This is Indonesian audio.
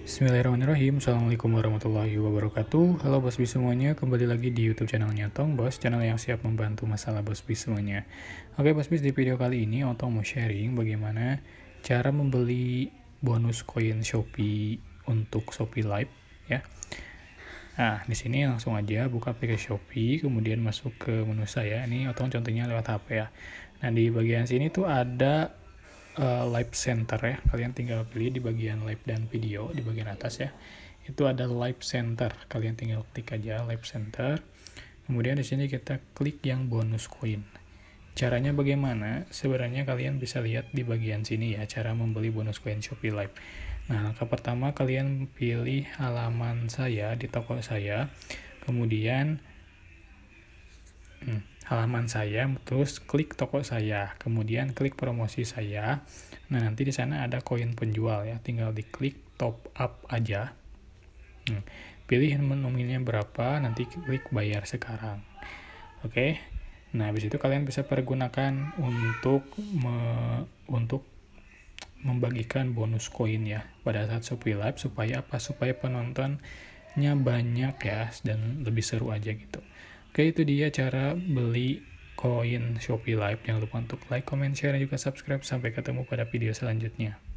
Bismillahirrahmanirrahim Assalamualaikum warahmatullahi wabarakatuh Halo Bos bis semuanya, kembali lagi di Youtube channelnya Tong Bos Channel yang siap membantu masalah Bos bis semuanya Oke Bos bis di video kali ini Otong mau sharing bagaimana cara membeli bonus koin Shopee untuk Shopee Live ya. Nah, di sini langsung aja buka aplikasi Shopee, kemudian masuk ke menu saya. Ini Otong contohnya lewat HP ya. Nah, di bagian sini tuh ada uh, live center ya kalian tinggal pilih di bagian live dan video di bagian atas ya itu ada live center kalian tinggal klik aja live center kemudian di sini kita klik yang bonus coin caranya bagaimana sebenarnya kalian bisa lihat di bagian sini ya cara membeli bonus coin Shopee Live nah langkah pertama kalian pilih halaman saya di toko saya kemudian hmm, halaman saya, terus klik toko saya, kemudian klik promosi saya. Nah, nanti di sana ada koin penjual ya, tinggal diklik top up aja. Hmm. Pilih nominalnya berapa, nanti klik bayar sekarang. Oke. Okay? Nah, habis itu kalian bisa pergunakan untuk me, untuk membagikan bonus koin ya pada saat Shopee Live supaya apa? Supaya penontonnya banyak ya dan lebih seru aja gitu. Oke itu dia cara beli koin Shopee Live. Jangan lupa untuk like, comment, share, dan juga subscribe. Sampai ketemu pada video selanjutnya.